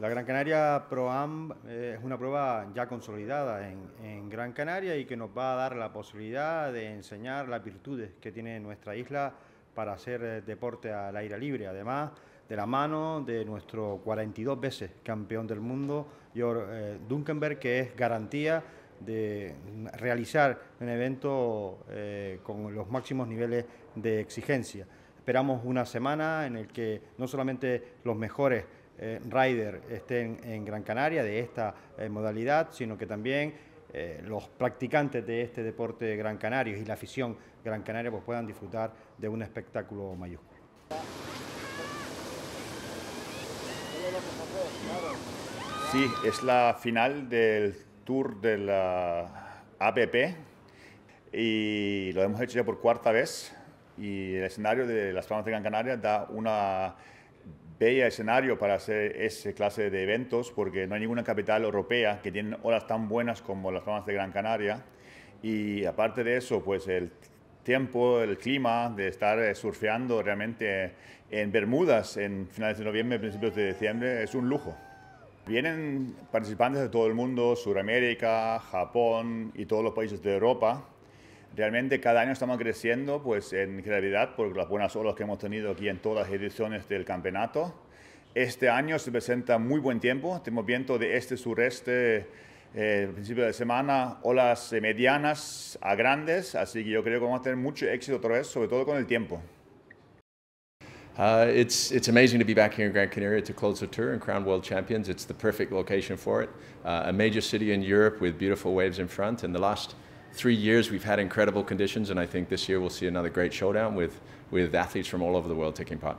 La Gran Canaria ProAm eh, es una prueba ya consolidada en, Gran Canaria y que nos va a dar la posibilidad de enseñar las virtudes que tiene nuestra isla para hacer eh, deporte al aire libre. Además, de la mano de nuestro 42 veces campeón del mundo, Jor eh, Duncanberg, que es garantía de realizar un evento con los máximos niveles de exigencia. Esperamos una semana en el que no solamente los mejores eh, rider estén en Gran Canaria de esta eh, modalidad, sino que también eh, los practicantes de este deporte de Gran Canario y la afición Gran Canaria pues, puedan disfrutar de un espectáculo mayúsculo. Sí, es la final del Tour de la APP y lo hemos hecho ya por cuarta vez y el escenario de las Palmas de Gran Canaria da una bella escenario para hacer ese clase de eventos porque no hay ninguna capital europea que tiene horas tan buenas como las palmas de Gran Canaria. Y aparte de eso, pues el tiempo, el clima, de estar eh, surfeando realmente eh, en Bermudas en finales de noviembre, principios de diciembre, es un lujo. Vienen participantes de todo el mundo, Sudamérica, Japón y todos los países de Europa. Realmente cada año estamos creciendo pues, en realidad por las buenas olas que hemos tenido aquí en todas las ediciones del campeonato. Este año se presenta muy buen tiempo, tenemos viento de este sureste eh, principio de semana, olas medianas a grandes, así que yo creo que vamos a tener mucho éxito otra vez, sobre todo con el tiempo. Uh, it's, it's amazing to be back Gran Canaria to close tour and crown world champions. It's the perfect location for it. Uh, a major city in Europe with beautiful waves in three years we've had incredible conditions, and I think this year we'll see another great showdown with, with athletes from all over the world taking part.